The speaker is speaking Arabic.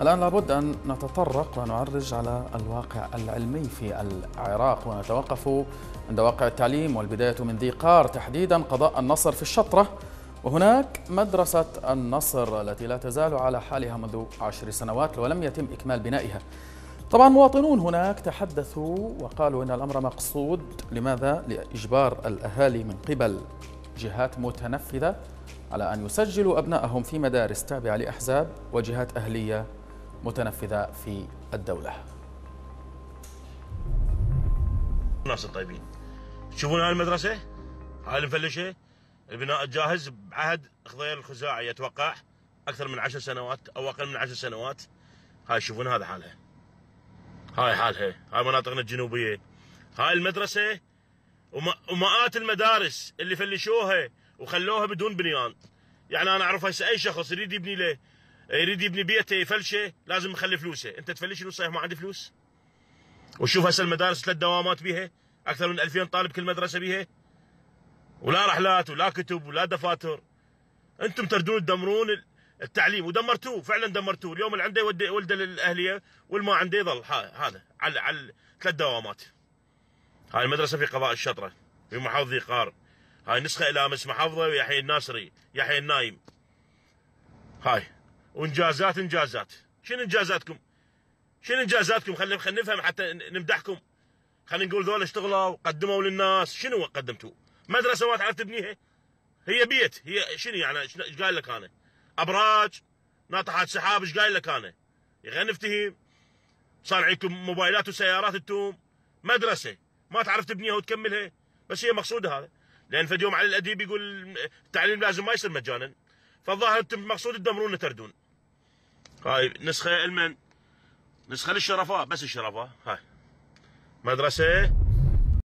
الآن لابد أن نتطرق ونعرج على الواقع العلمي في العراق ونتوقف عند واقع التعليم والبداية من ذي قار تحديدا قضاء النصر في الشطرة وهناك مدرسة النصر التي لا تزال على حالها منذ عشر سنوات ولم يتم إكمال بنائها طبعا مواطنون هناك تحدثوا وقالوا أن الأمر مقصود لماذا؟ لإجبار الأهالي من قبل جهات متنفذة على أن يسجلوا أبنائهم في مدارس تابعة لأحزاب وجهات أهلية متنفذة في الدولة الناس الطيبين تشوفون هاي المدرسة هاي المفلشة البناء الجاهز بعهد خضير الخزاعي أتوقع أكثر من عشر سنوات أو أقل من عشر سنوات هاي شوفون هذا حالها هاي حالها هاي مناطقنا الجنوبية هاي المدرسة ومئات المدارس اللي فلشوها وخلوها بدون بنيان يعني أنا أعرف هسه أي شخص يريد يبني له يريد يبني بيته يفلشه لازم يخلي فلوسه انت تفلش فلوس صحيح ما عندي فلوس وشوف هسه المدارس ثلاث دوامات بيها اكثر من 2000 طالب كل مدرسه بيها ولا رحلات ولا كتب ولا دفاتر انتم تردون تدمرون التعليم ودمرتوه فعلا دمرتوه اليوم اللي عنده يودي ولده للاهليه والما عنده يظل هذا على على ثلاث دوامات هاي المدرسه في قضاء الشطره في محافظه قار هاي نسخه الى مس محافظه ويحيى الناصري يحيى النايم هاي وانجازات انجازات شنو انجازاتكم شنو انجازاتكم خلينا خلينا نفهم حتى نمدحكم خلينا نقول ذول اشتغلوا قدموا للناس شنو قدمتوا مدرسه ما تعرف تبنيها هي بيت هي شنو يعني ايش قايل لك انا ابراج ناطحات سحاب ايش قايل لك انا خلينا نفتهم صانعيكم موبايلات وسيارات التوم مدرسه ما تعرف تبنيها وتكملها بس هي مقصوده هذا لان فديوم علي الاديب يقول التعليم لازم ما يصير مجانا فالظاهر انتم مقصود تدمرون تردون هاي طيب، نسخة المن نسخة للشرفاء بس الشرفاء هاي مدرسة